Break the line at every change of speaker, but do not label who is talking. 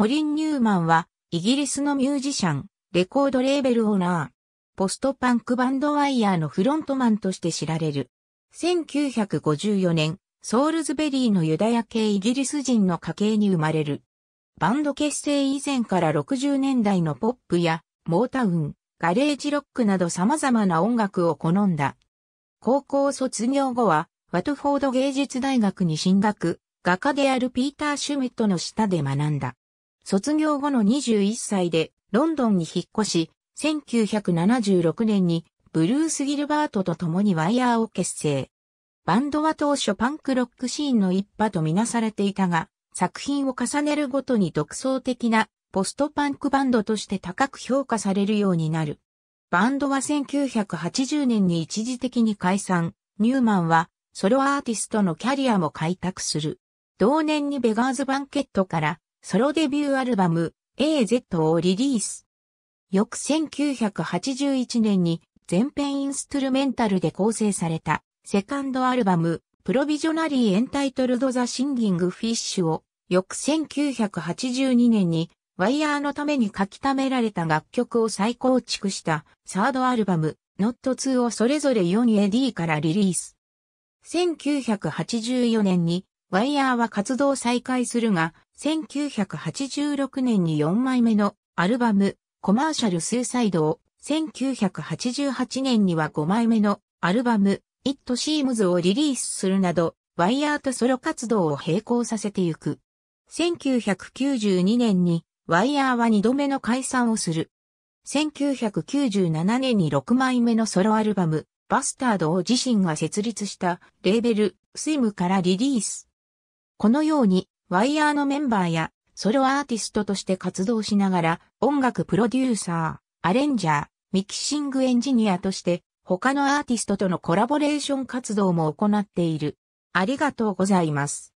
コリン・ニューマンは、イギリスのミュージシャン、レコードレーベルオーナー、ポストパンクバンドワイヤーのフロントマンとして知られる。1954年、ソールズベリーのユダヤ系イギリス人の家系に生まれる。バンド結成以前から60年代のポップや、モータウン、ガレージロックなど様々な音楽を好んだ。高校卒業後は、ワトフォード芸術大学に進学、画家であるピーター・シュミットの下で学んだ。卒業後の21歳でロンドンに引っ越し、1976年にブルース・ギルバートと共にワイヤーを結成。バンドは当初パンクロックシーンの一派とみなされていたが、作品を重ねるごとに独創的なポストパンクバンドとして高く評価されるようになる。バンドは1980年に一時的に解散、ニューマンはソロアーティストのキャリアも開拓する。同年にベガーズバンケットからソロデビューアルバム AZ をリリース。翌1981年に全編インストゥルメンタルで構成されたセカンドアルバムプロビジョナリーエンタイトルドザシンギングフィッシュを翌1982年にワイヤーのために書き溜められた楽曲を再構築したサードアルバムノット2をそれぞれ 4AD からリリース。1984年にワイヤーは活動再開するが、1986年に4枚目のアルバム、コマーシャル・スーサイドを、1988年には5枚目のアルバム、イットシームズをリリースするなど、ワイヤーとソロ活動を並行させていく。1992年に、ワイヤーは2度目の解散をする。1997年に6枚目のソロアルバム、バスタードを自身が設立したレーベル、スイムからリリース。このように、ワイヤーのメンバーや、ソロアーティストとして活動しながら、音楽プロデューサー、アレンジャー、ミキシングエンジニアとして、他のアーティストとのコラボレーション活動も行っている。ありがとうございます。